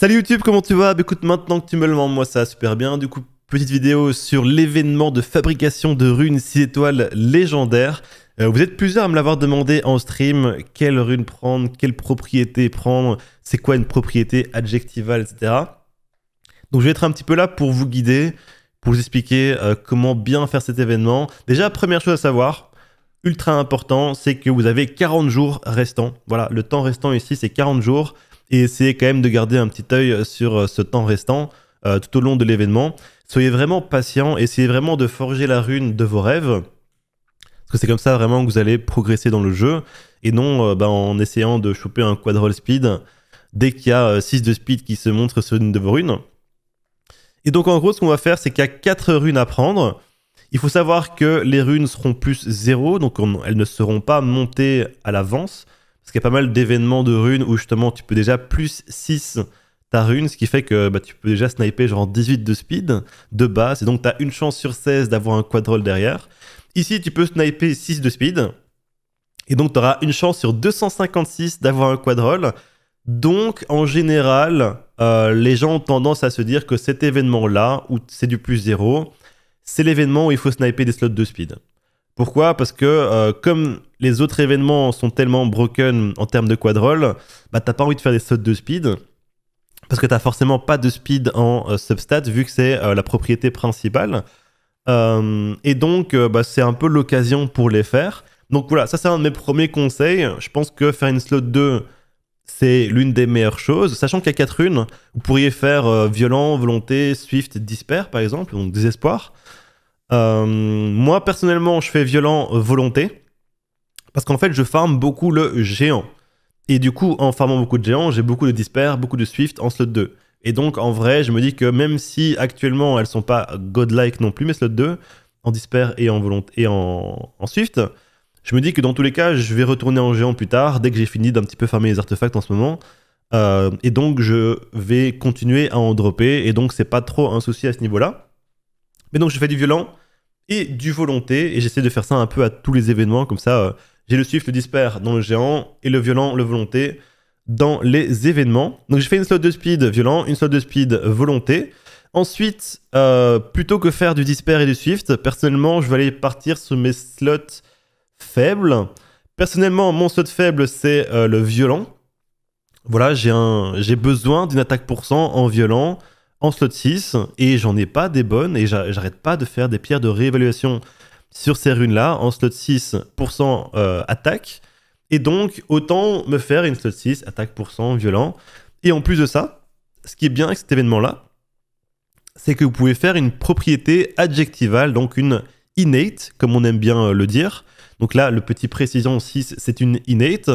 Salut YouTube, comment tu vas bah, Écoute, maintenant que tu me le demandes, moi ça va super bien. Du coup, petite vidéo sur l'événement de fabrication de runes 6 étoiles légendaires. Euh, vous êtes plusieurs à me l'avoir demandé en stream, quelle rune prendre, quelle propriété prendre, c'est quoi une propriété adjectivale, etc. Donc je vais être un petit peu là pour vous guider, pour vous expliquer euh, comment bien faire cet événement. Déjà, première chose à savoir, ultra important, c'est que vous avez 40 jours restants. Voilà, le temps restant ici, c'est 40 jours et essayez quand même de garder un petit œil sur euh, ce temps restant euh, tout au long de l'événement. Soyez vraiment patient, essayez vraiment de forger la rune de vos rêves, parce que c'est comme ça vraiment que vous allez progresser dans le jeu, et non euh, bah, en essayant de choper un quadrol speed dès qu'il y a 6 de speed qui se montre sur une de vos runes. Et donc en gros, ce qu'on va faire, c'est qu'il y a 4 runes à prendre. Il faut savoir que les runes seront plus 0, donc elles ne seront pas montées à l'avance. Parce qu'il y a pas mal d'événements de runes où justement tu peux déjà plus 6 ta rune, ce qui fait que bah, tu peux déjà sniper genre 18 de speed de base, et donc tu as une chance sur 16 d'avoir un quadrol derrière. Ici, tu peux sniper 6 de speed, et donc tu auras une chance sur 256 d'avoir un quadrol. Donc, en général, euh, les gens ont tendance à se dire que cet événement-là, où c'est du plus 0, c'est l'événement où il faut sniper des slots de speed. Pourquoi Parce que euh, comme les autres événements sont tellement broken en termes de quadrol, bah t'as pas envie de faire des slots de speed parce que t'as forcément pas de speed en euh, substat vu que c'est euh, la propriété principale. Euh, et donc, bah, c'est un peu l'occasion pour les faire. Donc voilà, ça c'est un de mes premiers conseils. Je pense que faire une slot 2, c'est l'une des meilleures choses. Sachant qu'à 4 runes, vous pourriez faire violent, volonté, swift, disper par exemple, donc désespoir. moi personnellement, je fais violent, volonté. Parce qu'en fait, je farme beaucoup le géant. Et du coup, en farmant beaucoup de géants, j'ai beaucoup de dispers beaucoup de Swift en slot 2. Et donc, en vrai, je me dis que même si actuellement elles sont pas godlike non plus, mes slot 2, en dispers et en volonté et en, Swift, je me dis que dans tous les cas, je vais retourner en géant plus tard, dès que j'ai fini d'un petit peu farmer les artefacts en ce moment. Euh, et donc, je vais continuer à en dropper. Et donc, c'est pas trop un souci à ce niveau-là. Mais donc, je fais du violent et du volonté. Et j'essaie de faire ça un peu à tous les événements. Comme ça, euh, j'ai le Swift, le dispers dans le géant et le violent, le volonté dans les événements. Donc j'ai fait une slot de speed violent, une slot de speed volonté. Ensuite, euh, plutôt que faire du Disper et du Swift, personnellement, je vais aller partir sur mes slots faibles. Personnellement, mon slot faible, c'est euh, le violent. Voilà, j'ai besoin d'une attaque pour cent en violent en slot 6 et j'en ai pas des bonnes et j'arrête pas de faire des pierres de réévaluation sur ces runes-là, en slot 6, euh, attaque. Et donc, autant me faire une slot 6, attaque violent. Et en plus de ça, ce qui est bien avec cet événement-là, c'est que vous pouvez faire une propriété adjectivale, donc une innate, comme on aime bien euh, le dire. Donc là, le petit précision 6, c'est une innate.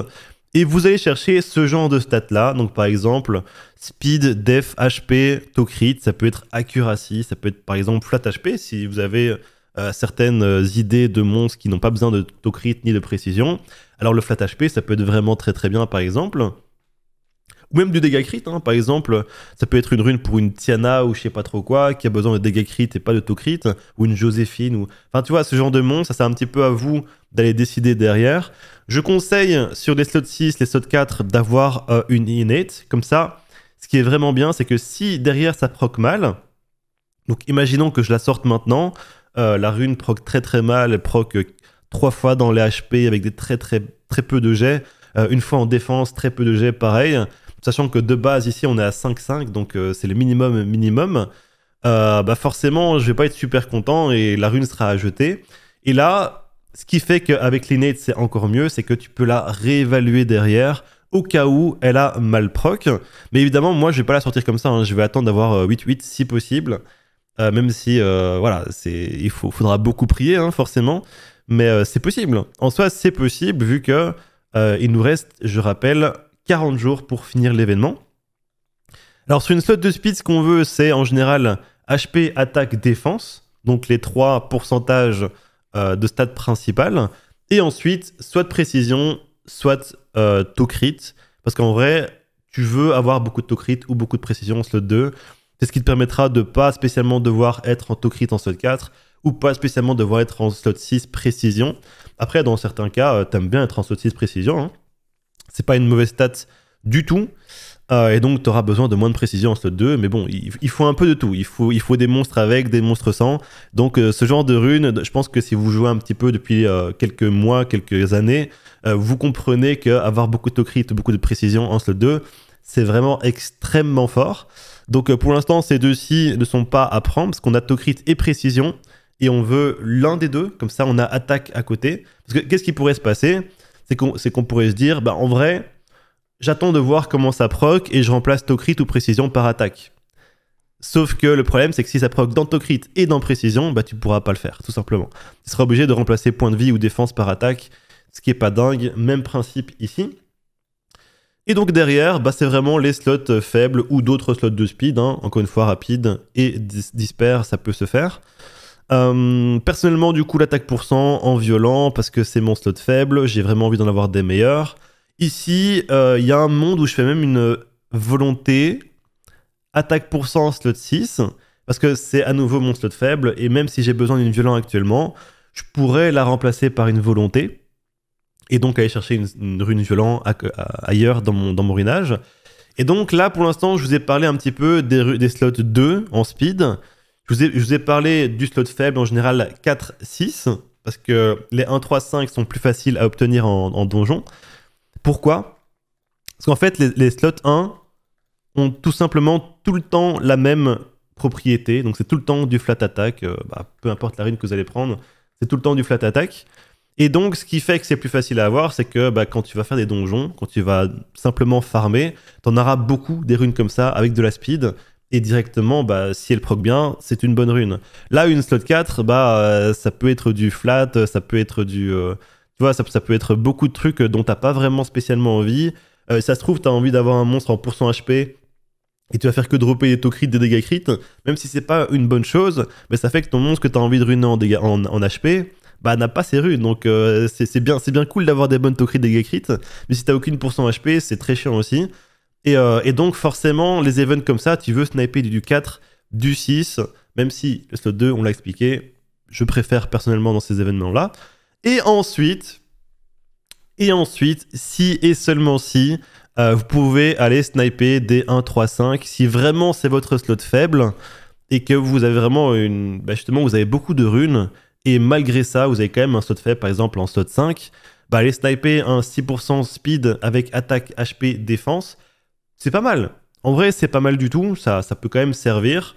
Et vous allez chercher ce genre de stats-là. Donc par exemple, speed, def, HP, taux crit, ça peut être accuracy, ça peut être par exemple flat HP si vous avez euh, certaines euh, idées de monstres qui n'ont pas besoin de tocrit ni de précision. Alors le flat HP, ça peut être vraiment très très bien par exemple. Ou même du dégât crit, hein. par exemple, ça peut être une rune pour une Tiana ou je sais pas trop quoi, qui a besoin de dégâts crit et pas de tocrit, ou une Joséphine, ou... Enfin tu vois, ce genre de monstre, ça c'est un petit peu à vous d'aller décider derrière. Je conseille sur les slots 6, les slots 4, d'avoir euh, une innate, comme ça, ce qui est vraiment bien, c'est que si derrière ça proc mal, donc imaginons que je la sorte maintenant, euh, la rune proc très très mal, elle proc euh, trois fois dans les HP avec des très très très peu de jets. Euh, une fois en défense, très peu de jets, pareil. Sachant que de base ici on est à 5-5, donc c'est le minimum minimum. bah forcément, je vais pas être super content et la rune sera à jeter. Et là, ce qui fait qu'avec l'innate c'est encore mieux, c'est que tu peux la réévaluer derrière au cas où elle a mal proc. Mais évidemment, moi je vais pas la sortir comme ça, hein. je vais attendre d'avoir 8-8 si possible. Euh, même si, euh, voilà, il faudra beaucoup prier, hein, forcément. Mais euh, c'est possible. En soi, c'est possible, vu que euh, il nous reste, je rappelle, 40 jours pour finir l'événement. Alors, sur une slot de speed, ce qu'on veut, c'est en général HP, attaque, défense. Donc, les trois pourcentages de stats principales. Et ensuite, soit de précision, soit taux crit. Parce qu'en vrai, tu veux avoir beaucoup de taux crit ou beaucoup de précision en slot 2. C'est ce qui te permettra de pas spécialement devoir être en tocrit en slot 4 ou pas spécialement devoir être en slot 6 précision. Après, dans certains cas, tu euh, t'aimes bien être en slot 6 précision. Hein. C'est pas une mauvaise stat du tout. Euh, et donc, tu auras besoin de moins de précision en slot 2. Mais bon, il, faut un peu de tout. Il faut, il faut des monstres avec, des monstres sans. Donc, euh, ce genre de runes je pense que si vous jouez un petit peu depuis quelques mois, quelques années, vous comprenez qu'avoir beaucoup de tocrit, beaucoup de précision en slot 2, c'est vraiment extrêmement fort. Donc euh, pour l'instant, ces deux-ci ne sont pas à prendre parce qu'on a Tocrit et Précision et on veut l'un des deux, comme ça on a attaque à côté. Parce qu'est-ce qui pourrait se passer C'est qu'on pourrait se dire, bah, en vrai, j'attends de voir comment ça proc et je remplace Tocrit ou Précision par attaque. Sauf que le problème, c'est que si ça proc dans Tocrit et dans Précision, bah, tu pourras pas le faire, tout simplement. Tu seras obligé de remplacer point de vie ou défense par attaque, ce qui est pas dingue. Même principe ici. Et donc derrière, bah c'est vraiment les slots euh, faibles ou d'autres slots de speed. Hein. Encore une fois, rapide et disperse, ça peut se faire. Hum, personnellement, du coup, l'attaque pour cent en violent parce que c'est mon slot faible. J'ai vraiment envie d'en avoir des meilleurs. Ici, euh, il y a un monde où je fais même une volonté attaque pour 100 slot 6 parce que c'est à nouveau mon slot faible. Et même si j'ai besoin d'une violent actuellement, je pourrais la remplacer par une volonté et donc aller chercher une, rune violent euh, ailleurs dans mon, dans mon Et donc là, pour l'instant, je vous ai parlé un petit peu des, des slots 2 en speed. Je vous, ai, je vous ai parlé du slot faible, en général 4, 6, parce que les 1, 3, 5 sont plus faciles à obtenir en, donjon. Pourquoi Parce qu'en fait, les, slots 1 ont tout simplement tout le temps la même propriété. Donc c'est tout le temps du flat attack, euh, bah, peu importe la rune que vous allez prendre, c'est tout le temps du flat attack. Et donc, ce qui fait que c'est plus facile à avoir, c'est que bah, quand tu vas faire des donjons, quand tu vas simplement farmer, t'en auras beaucoup des runes comme ça avec de la speed. Et directement, bah, si elle proc bien, c'est une bonne rune. Là, une slot 4, bah, euh, ça peut être du flat, ça peut être du. Euh, tu vois, ça, peut être beaucoup de trucs dont t'as pas vraiment spécialement envie. Euh, ça se trouve, t'as envie d'avoir un monstre en HP et tu vas faire que dropper des taux crit, des dégâts crit, même si c'est pas une bonne chose, mais ça fait que ton monstre que t'as envie de runer en, en, en HP, bah, n'a pas ses runes. Donc euh, c'est bien, bien cool d'avoir des bonnes tocrites dégâts mais si t'as aucune son HP, c'est très chiant aussi. Euh, et, donc forcément, les events comme ça, tu veux sniper du 4, du 6, même si le slot 2, on l'a expliqué, je préfère personnellement dans ces événements-là. Et ensuite, et ensuite, si et seulement si, euh, vous pouvez aller sniper des 1, 3, 5. Si vraiment c'est votre slot faible et que vous avez vraiment une. Bah, justement, vous avez beaucoup de runes, et malgré ça, vous avez quand même un slot de fait, par exemple en slot 5. Bah, aller sniper un 6% speed avec attaque, HP, défense, c'est pas mal. En vrai, c'est pas mal du tout. Ça, ça peut quand même servir.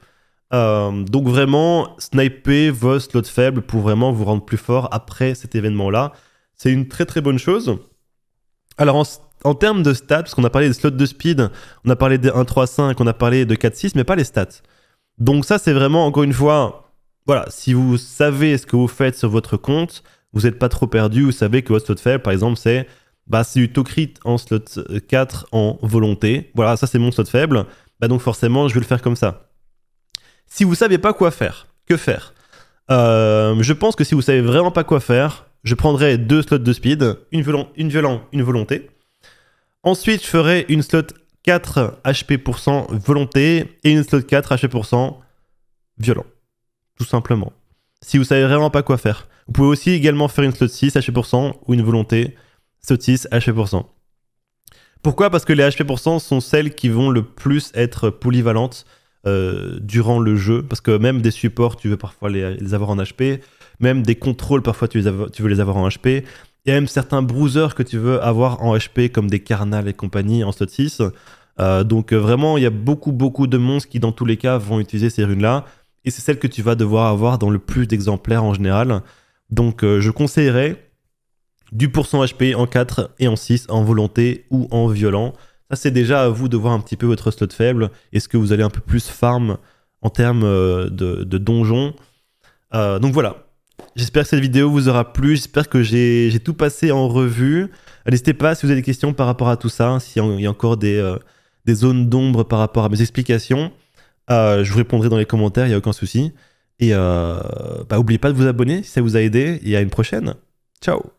Euh, donc vraiment, sniper vos slots faibles pour vraiment vous rendre plus fort après cet événement-là. C'est une très très bonne chose. Alors en, termes de stats, parce qu'on a parlé des slots de speed, on a parlé des 1-3-5, on a parlé de 4-6, mais pas les stats. Donc ça c'est vraiment, encore une fois, voilà, si vous savez ce que vous faites sur votre compte, vous n'êtes pas trop perdu, vous savez que votre slot faible, par exemple, c'est bah, c'est du en slot 4 euh, en volonté. Voilà, ça c'est mon slot faible. Bah, donc forcément, je vais le faire comme ça. Si vous ne savez pas quoi faire, que faire euh, Je pense que si vous ne savez vraiment pas quoi faire, je prendrai deux slots de speed, une, une violent, une volonté. Ensuite, je ferai une slot 4 HP% volonté et une slot 4 HP% violent. Tout simplement. Si vous savez vraiment pas quoi faire. Vous pouvez aussi également faire une slot 6 HP% ou une volonté slot 6 HP%. Pourquoi Parce que les HP% sont celles qui vont le plus être polyvalentes euh, durant le jeu. Parce que même des supports, tu veux parfois les, avoir en HP. Même des contrôles, parfois, tu, veux les avoir en HP. et même certains bruisers que tu veux avoir en HP, comme des carnals et compagnie en slot 6. Euh, donc euh, vraiment, il y a beaucoup, beaucoup de monstres qui, dans tous les cas, vont utiliser ces runes-là et c'est celle que tu vas devoir avoir dans le plus d'exemplaires en général. Donc euh, je conseillerais du pourcent HP en 4 et en 6 en volonté ou en violent. Ça c'est déjà à vous de voir un petit peu votre slot faible. Est-ce que vous allez un peu plus farm en termes euh, de, donjon euh, Donc voilà. J'espère que cette vidéo vous aura plu. J'espère que j'ai tout passé en revue. N'hésitez pas si vous avez des questions par rapport à tout ça, s'il y a encore des zones d'ombre par rapport à mes explications. Euh, je vous répondrai dans les commentaires, il n'y a aucun souci. Et n'oubliez euh, bah, pas de vous abonner si ça vous a aidé. Et à une prochaine. Ciao